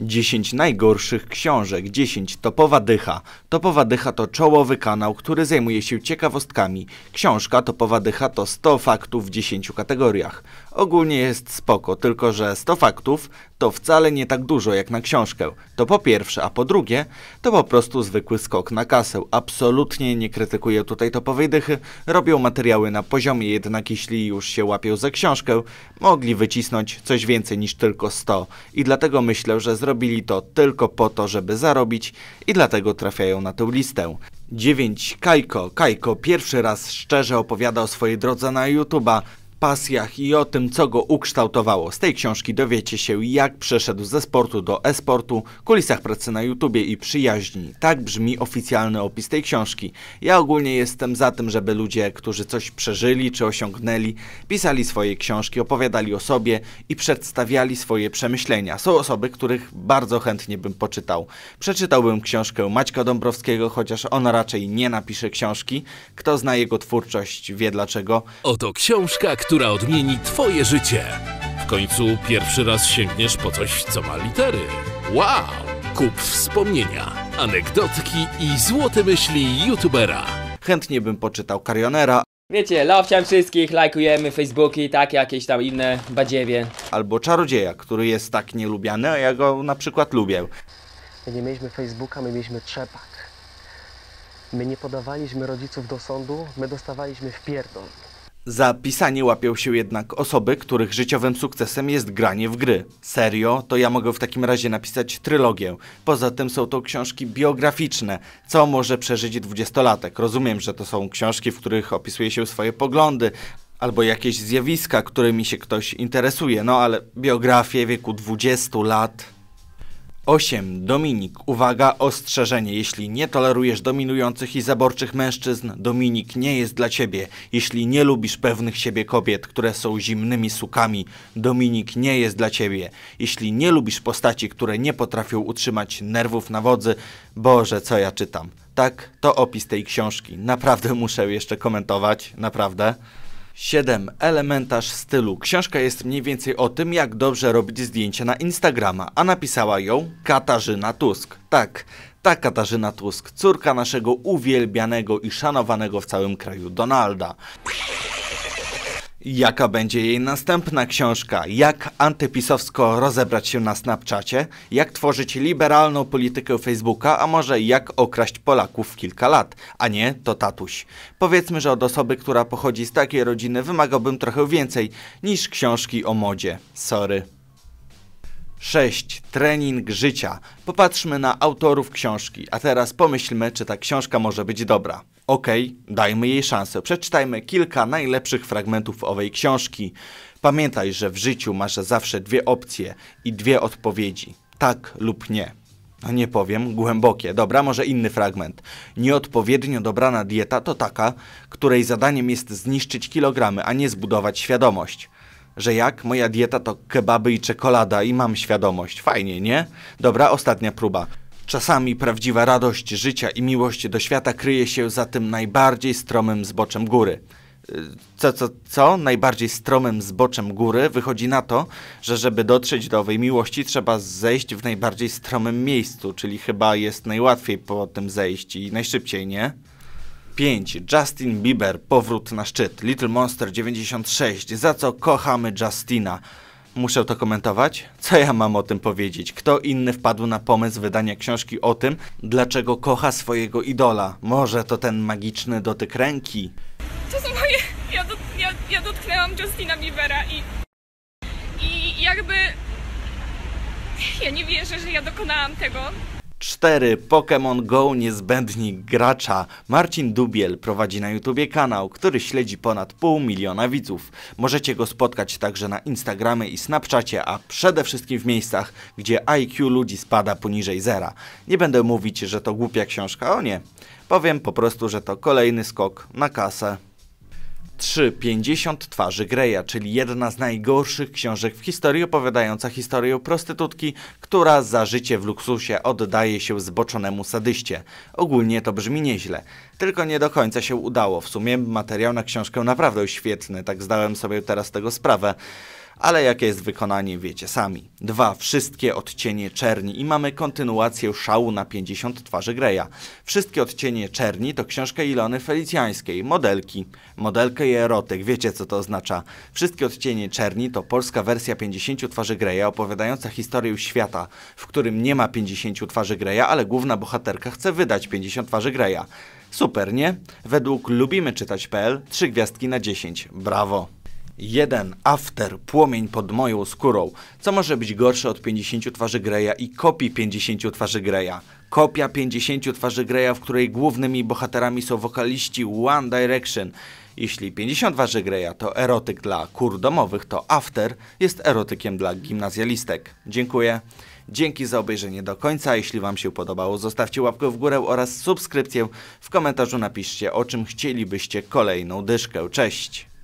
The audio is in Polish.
10 najgorszych książek, 10 topowa dycha. Topowa dycha to czołowy kanał, który zajmuje się ciekawostkami. Książka topowa dycha to 100 faktów w 10 kategoriach. Ogólnie jest spoko, tylko że 100 faktów to wcale nie tak dużo jak na książkę. To po pierwsze, a po drugie to po prostu zwykły skok na kasę. Absolutnie nie krytykuję tutaj topowej dychy, robią materiały na poziomie, jednak jeśli już się łapią za książkę, mogli wycisnąć coś więcej niż tylko 100 i dlatego myślę, że zrobią robili to tylko po to, żeby zarobić i dlatego trafiają na tę listę. 9. Kajko. Kajko pierwszy raz szczerze opowiada o swojej drodze na YouTube'a pasjach i o tym, co go ukształtowało. Z tej książki dowiecie się, jak przeszedł ze sportu do e-sportu, kulisach pracy na YouTubie i przyjaźni. Tak brzmi oficjalny opis tej książki. Ja ogólnie jestem za tym, żeby ludzie, którzy coś przeżyli czy osiągnęli, pisali swoje książki, opowiadali o sobie i przedstawiali swoje przemyślenia. Są osoby, których bardzo chętnie bym poczytał. Przeczytałbym książkę Maćka Dąbrowskiego, chociaż on raczej nie napisze książki. Kto zna jego twórczość, wie dlaczego. Oto książka, która odmieni Twoje życie. W końcu pierwszy raz sięgniesz po coś, co ma litery. Wow! Kup wspomnienia, anegdotki i złote myśli youtubera. Chętnie bym poczytał Karionera. Wiecie, lovecham wszystkich, lajkujemy Facebooki, takie jakieś tam inne badziewie. Albo Czarodzieja, który jest tak nielubiany, a ja go na przykład lubię. My nie mieliśmy Facebooka, my mieliśmy trzepak. My nie podawaliśmy rodziców do sądu, my dostawaliśmy Pierdol. Za pisanie łapią się jednak osoby, których życiowym sukcesem jest granie w gry. Serio? To ja mogę w takim razie napisać trylogię. Poza tym są to książki biograficzne. Co może przeżyć dwudziestolatek? Rozumiem, że to są książki, w których opisuje się swoje poglądy, albo jakieś zjawiska, którymi się ktoś interesuje, no ale biografię wieku 20 lat 8. Dominik. Uwaga, ostrzeżenie. Jeśli nie tolerujesz dominujących i zaborczych mężczyzn, Dominik nie jest dla ciebie. Jeśli nie lubisz pewnych siebie kobiet, które są zimnymi sukami, Dominik nie jest dla ciebie. Jeśli nie lubisz postaci, które nie potrafią utrzymać nerwów na wodzy, Boże, co ja czytam. Tak, to opis tej książki. Naprawdę muszę jeszcze komentować, naprawdę. 7. Elementarz stylu. Książka jest mniej więcej o tym, jak dobrze robić zdjęcia na Instagrama, a napisała ją Katarzyna Tusk. Tak, ta Katarzyna Tusk, córka naszego uwielbianego i szanowanego w całym kraju Donalda jaka będzie jej następna książka, jak antypisowsko rozebrać się na Snapchacie, jak tworzyć liberalną politykę Facebooka, a może jak okraść Polaków w kilka lat, a nie to tatuś. Powiedzmy, że od osoby, która pochodzi z takiej rodziny wymagałbym trochę więcej niż książki o modzie. Sorry. 6. Trening życia. Popatrzmy na autorów książki, a teraz pomyślmy, czy ta książka może być dobra. Okej, okay, dajmy jej szansę. Przeczytajmy kilka najlepszych fragmentów owej książki. Pamiętaj, że w życiu masz zawsze dwie opcje i dwie odpowiedzi: tak lub nie. No nie powiem, głębokie. Dobra, może inny fragment. Nieodpowiednio dobrana dieta to taka, której zadaniem jest zniszczyć kilogramy, a nie zbudować świadomość. Że jak? Moja dieta to kebaby i czekolada i mam świadomość. Fajnie, nie? Dobra, ostatnia próba. Czasami prawdziwa radość życia i miłość do świata kryje się za tym najbardziej stromym zboczem góry. Y, co, co, co? Najbardziej stromym zboczem góry wychodzi na to, że żeby dotrzeć do owej miłości, trzeba zejść w najbardziej stromym miejscu, czyli chyba jest najłatwiej po tym zejść i najszybciej, nie? 5. Justin Bieber, powrót na szczyt. Little Monster 96, za co kochamy Justina. Muszę to komentować? Co ja mam o tym powiedzieć? Kto inny wpadł na pomysł wydania książki o tym, dlaczego kocha swojego idola? Może to ten magiczny dotyk ręki? To są moje... Ja, ja, ja dotknęłam Justina Biebera i... I jakby... Ja nie wierzę, że ja dokonałam tego. 4. Pokémon Go niezbędny gracza. Marcin Dubiel prowadzi na YouTubie kanał, który śledzi ponad pół miliona widzów. Możecie go spotkać także na Instagramie i Snapchacie, a przede wszystkim w miejscach, gdzie IQ ludzi spada poniżej zera. Nie będę mówić, że to głupia książka, o nie. Powiem po prostu, że to kolejny skok na kasę. 3. 50 twarzy Greya, czyli jedna z najgorszych książek w historii opowiadająca historię prostytutki, która za życie w luksusie oddaje się zboczonemu sadyście. Ogólnie to brzmi nieźle. Tylko nie do końca się udało. W sumie materiał na książkę naprawdę świetny, tak zdałem sobie teraz tego sprawę ale jakie jest wykonanie wiecie sami. Dwa, wszystkie odcienie czerni i mamy kontynuację szału na 50 twarzy Greya. Wszystkie odcienie czerni to książka Ilony Felicjańskiej, modelki, modelkę i erotyk, wiecie co to oznacza. Wszystkie odcienie czerni to polska wersja 50 twarzy Greya opowiadająca historię świata, w którym nie ma 50 twarzy Greya, ale główna bohaterka chce wydać 50 twarzy Greya. Super, nie? Według lubimy czytać.pl 3 gwiazdki na 10. Brawo! Jeden after, płomień pod moją skórą. Co może być gorsze od 50 twarzy Greya i kopii 50 twarzy Greya? Kopia 50 twarzy Greya, w której głównymi bohaterami są wokaliści One Direction. Jeśli 50 twarzy Greya to erotyk dla kur domowych, to after jest erotykiem dla gimnazjalistek. Dziękuję. Dzięki za obejrzenie do końca. Jeśli Wam się podobało, zostawcie łapkę w górę oraz subskrypcję. W komentarzu napiszcie, o czym chcielibyście kolejną dyszkę. Cześć!